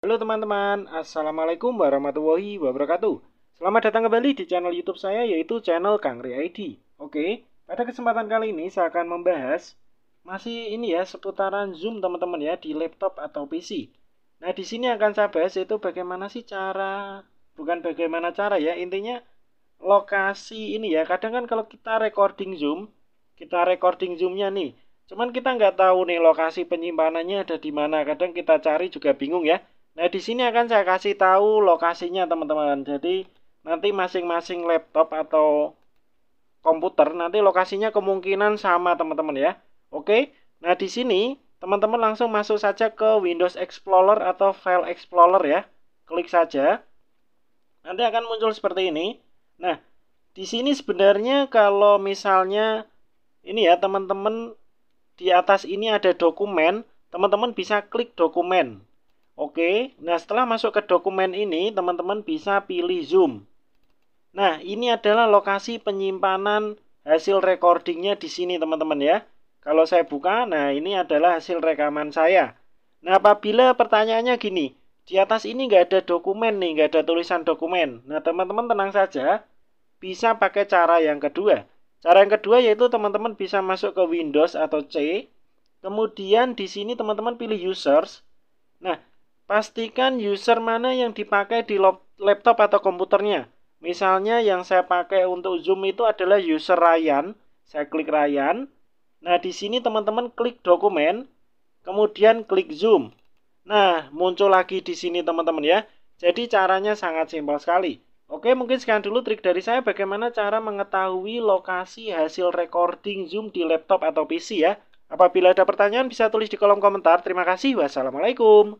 Halo teman-teman, Assalamualaikum warahmatullahi wabarakatuh Selamat datang kembali di channel youtube saya yaitu channel Kang Ri ID Oke, pada kesempatan kali ini saya akan membahas Masih ini ya, seputaran zoom teman-teman ya di laptop atau PC Nah di sini akan saya bahas yaitu bagaimana sih cara Bukan bagaimana cara ya, intinya lokasi ini ya Kadang kan kalau kita recording zoom Kita recording zoomnya nih Cuman kita nggak tahu nih lokasi penyimpanannya ada di mana. Kadang kita cari juga bingung ya Nah, di sini akan saya kasih tahu lokasinya teman-teman. Jadi, nanti masing-masing laptop atau komputer nanti lokasinya kemungkinan sama teman-teman ya. Oke. Nah, di sini teman-teman langsung masuk saja ke Windows Explorer atau File Explorer ya. Klik saja. Nanti akan muncul seperti ini. Nah, di sini sebenarnya kalau misalnya ini ya teman-teman di atas ini ada dokumen, teman-teman bisa klik dokumen. Oke, nah setelah masuk ke dokumen ini, teman-teman bisa pilih zoom. Nah, ini adalah lokasi penyimpanan hasil recordingnya di sini teman-teman ya. Kalau saya buka, nah ini adalah hasil rekaman saya. Nah, apabila pertanyaannya gini, di atas ini nggak ada dokumen nih, nggak ada tulisan dokumen. Nah, teman-teman tenang saja, bisa pakai cara yang kedua. Cara yang kedua yaitu teman-teman bisa masuk ke Windows atau C. Kemudian di sini teman-teman pilih users. Nah, Pastikan user mana yang dipakai di laptop atau komputernya. Misalnya yang saya pakai untuk Zoom itu adalah user Ryan. Saya klik Ryan. Nah, di sini teman-teman klik dokumen, kemudian klik Zoom. Nah, muncul lagi di sini teman-teman ya. Jadi caranya sangat simpel sekali. Oke, mungkin sekian dulu trik dari saya bagaimana cara mengetahui lokasi hasil recording Zoom di laptop atau PC ya. Apabila ada pertanyaan bisa tulis di kolom komentar. Terima kasih. Wassalamualaikum.